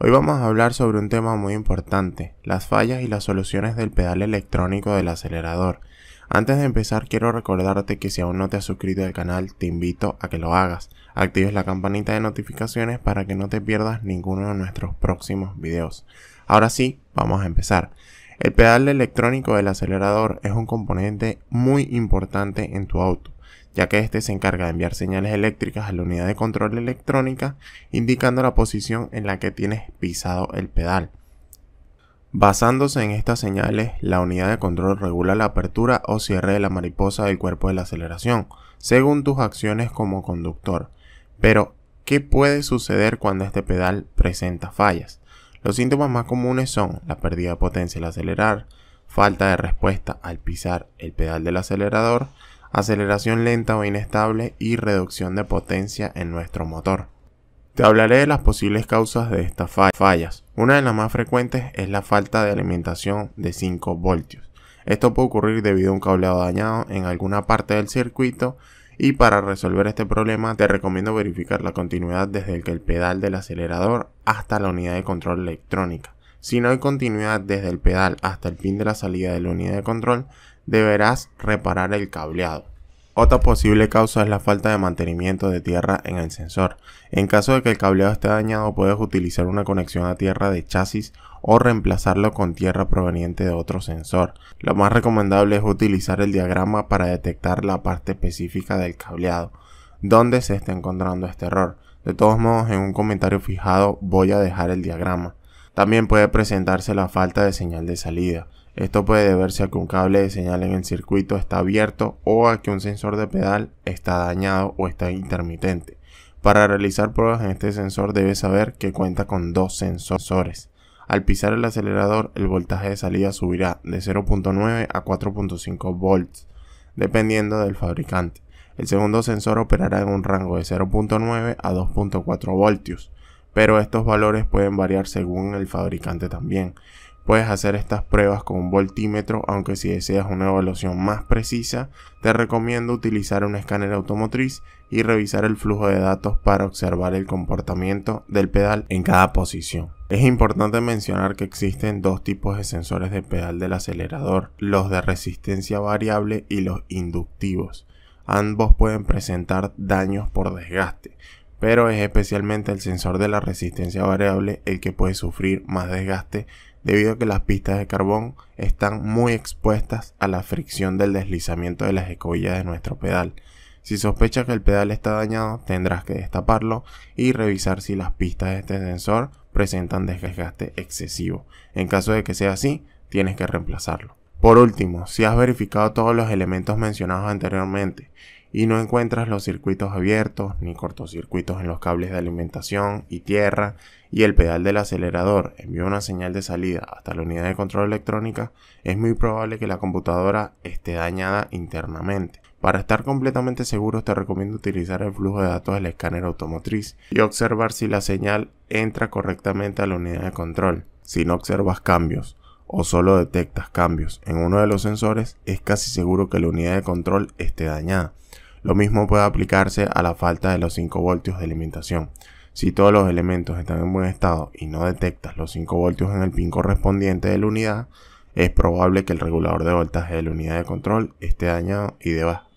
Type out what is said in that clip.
Hoy vamos a hablar sobre un tema muy importante, las fallas y las soluciones del pedal electrónico del acelerador. Antes de empezar quiero recordarte que si aún no te has suscrito al canal te invito a que lo hagas, actives la campanita de notificaciones para que no te pierdas ninguno de nuestros próximos videos. Ahora sí, vamos a empezar. El pedal electrónico del acelerador es un componente muy importante en tu auto ya que éste se encarga de enviar señales eléctricas a la unidad de control electrónica indicando la posición en la que tienes pisado el pedal. Basándose en estas señales, la unidad de control regula la apertura o cierre de la mariposa del cuerpo de la aceleración, según tus acciones como conductor. Pero, ¿qué puede suceder cuando este pedal presenta fallas? Los síntomas más comunes son la pérdida de potencia al acelerar, falta de respuesta al pisar el pedal del acelerador, aceleración lenta o inestable y reducción de potencia en nuestro motor. Te hablaré de las posibles causas de estas fallas. Una de las más frecuentes es la falta de alimentación de 5 voltios. Esto puede ocurrir debido a un cableado dañado en alguna parte del circuito y para resolver este problema te recomiendo verificar la continuidad desde el pedal del acelerador hasta la unidad de control electrónica. Si no hay continuidad desde el pedal hasta el pin de la salida de la unidad de control, deberás reparar el cableado. Otra posible causa es la falta de mantenimiento de tierra en el sensor. En caso de que el cableado esté dañado, puedes utilizar una conexión a tierra de chasis o reemplazarlo con tierra proveniente de otro sensor. Lo más recomendable es utilizar el diagrama para detectar la parte específica del cableado, donde se está encontrando este error. De todos modos, en un comentario fijado voy a dejar el diagrama. También puede presentarse la falta de señal de salida. Esto puede deberse a que un cable de señal en el circuito está abierto o a que un sensor de pedal está dañado o está intermitente. Para realizar pruebas en este sensor debe saber que cuenta con dos sensores. Al pisar el acelerador el voltaje de salida subirá de 0.9 a 4.5 volts, dependiendo del fabricante. El segundo sensor operará en un rango de 0.9 a 2.4 voltios pero estos valores pueden variar según el fabricante también. Puedes hacer estas pruebas con un voltímetro, aunque si deseas una evaluación más precisa, te recomiendo utilizar un escáner automotriz y revisar el flujo de datos para observar el comportamiento del pedal en cada posición. Es importante mencionar que existen dos tipos de sensores de pedal del acelerador, los de resistencia variable y los inductivos. Ambos pueden presentar daños por desgaste, pero es especialmente el sensor de la resistencia variable el que puede sufrir más desgaste debido a que las pistas de carbón están muy expuestas a la fricción del deslizamiento de las escobillas de nuestro pedal. Si sospechas que el pedal está dañado, tendrás que destaparlo y revisar si las pistas de este sensor presentan desgaste excesivo. En caso de que sea así, tienes que reemplazarlo. Por último, si has verificado todos los elementos mencionados anteriormente y no encuentras los circuitos abiertos ni cortocircuitos en los cables de alimentación y tierra y el pedal del acelerador envía una señal de salida hasta la unidad de control electrónica, es muy probable que la computadora esté dañada internamente. Para estar completamente seguros te recomiendo utilizar el flujo de datos del escáner automotriz y observar si la señal entra correctamente a la unidad de control, si no observas cambios o solo detectas cambios en uno de los sensores, es casi seguro que la unidad de control esté dañada. Lo mismo puede aplicarse a la falta de los 5 voltios de alimentación. Si todos los elementos están en buen estado y no detectas los 5 voltios en el pin correspondiente de la unidad, es probable que el regulador de voltaje de la unidad de control esté dañado y deba